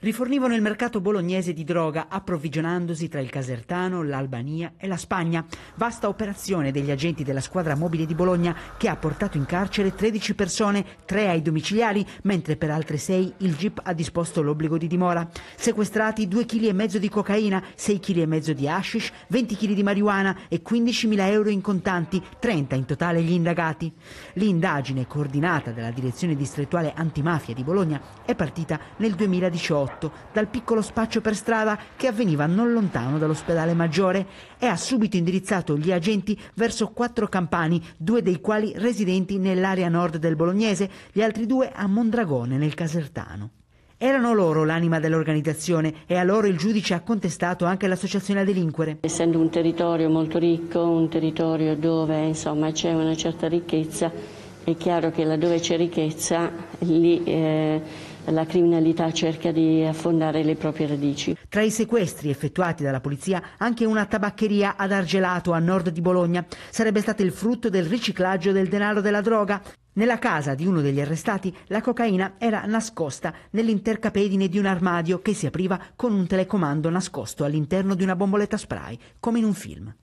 rifornivano il mercato bolognese di droga, approvvigionandosi tra il Casertano, l'Albania e la Spagna. Vasta operazione degli agenti della squadra mobile di Bologna che ha portato in carcere 13 persone, 3 ai domiciliari, mentre per altre 6 il GIP ha disposto l'obbligo di dimora. Sequestrati 2,5 kg di cocaina, 6,5 kg di hashish, 20 kg di marijuana e 15.000 euro in contanti, 30 in totale gli indagati. L'indagine coordinata dalla Direzione Distrettuale Antimafia di Bologna è partita nel 2018 2008 dal piccolo spaccio per strada che avveniva non lontano dall'ospedale maggiore e ha subito indirizzato gli agenti verso quattro campani, due dei quali residenti nell'area nord del Bolognese, gli altri due a Mondragone nel Casertano. Erano loro l'anima dell'organizzazione e a loro il giudice ha contestato anche l'associazione a delinquere. Essendo un territorio molto ricco, un territorio dove insomma, c'è una certa ricchezza, è chiaro che laddove c'è ricchezza, lì eh, la criminalità cerca di affondare le proprie radici. Tra i sequestri effettuati dalla polizia anche una tabaccheria ad Argelato, a nord di Bologna, sarebbe stata il frutto del riciclaggio del denaro della droga. Nella casa di uno degli arrestati la cocaina era nascosta nell'intercapedine di un armadio che si apriva con un telecomando nascosto all'interno di una bomboletta spray, come in un film.